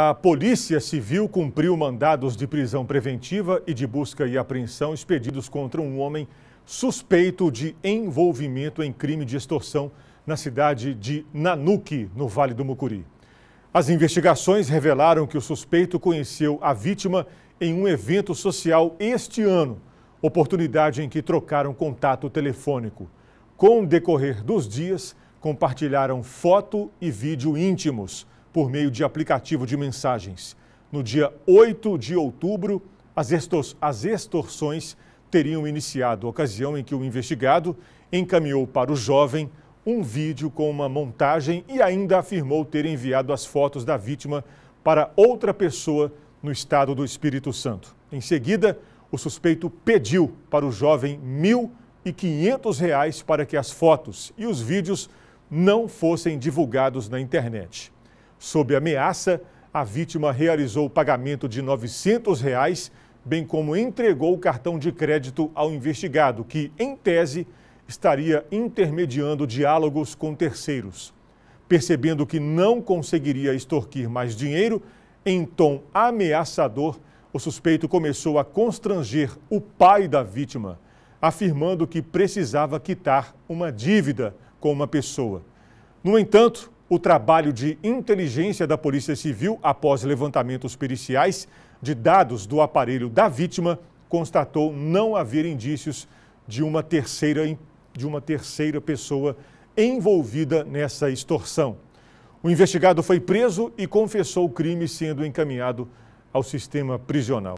A Polícia Civil cumpriu mandados de prisão preventiva e de busca e apreensão expedidos contra um homem suspeito de envolvimento em crime de extorsão na cidade de Nanuque, no Vale do Mucuri. As investigações revelaram que o suspeito conheceu a vítima em um evento social este ano, oportunidade em que trocaram contato telefônico. Com o decorrer dos dias, compartilharam foto e vídeo íntimos por meio de aplicativo de mensagens. No dia 8 de outubro, as, extors as extorsões teriam iniciado a ocasião em que o investigado encaminhou para o jovem um vídeo com uma montagem e ainda afirmou ter enviado as fotos da vítima para outra pessoa no estado do Espírito Santo. Em seguida, o suspeito pediu para o jovem R$ reais para que as fotos e os vídeos não fossem divulgados na internet. Sob ameaça, a vítima realizou o pagamento de R$ 900, reais, bem como entregou o cartão de crédito ao investigado, que, em tese, estaria intermediando diálogos com terceiros. Percebendo que não conseguiria extorquir mais dinheiro, em tom ameaçador, o suspeito começou a constranger o pai da vítima, afirmando que precisava quitar uma dívida com uma pessoa. No entanto, o trabalho de inteligência da Polícia Civil, após levantamentos periciais de dados do aparelho da vítima, constatou não haver indícios de uma terceira, de uma terceira pessoa envolvida nessa extorsão. O investigado foi preso e confessou o crime, sendo encaminhado ao sistema prisional.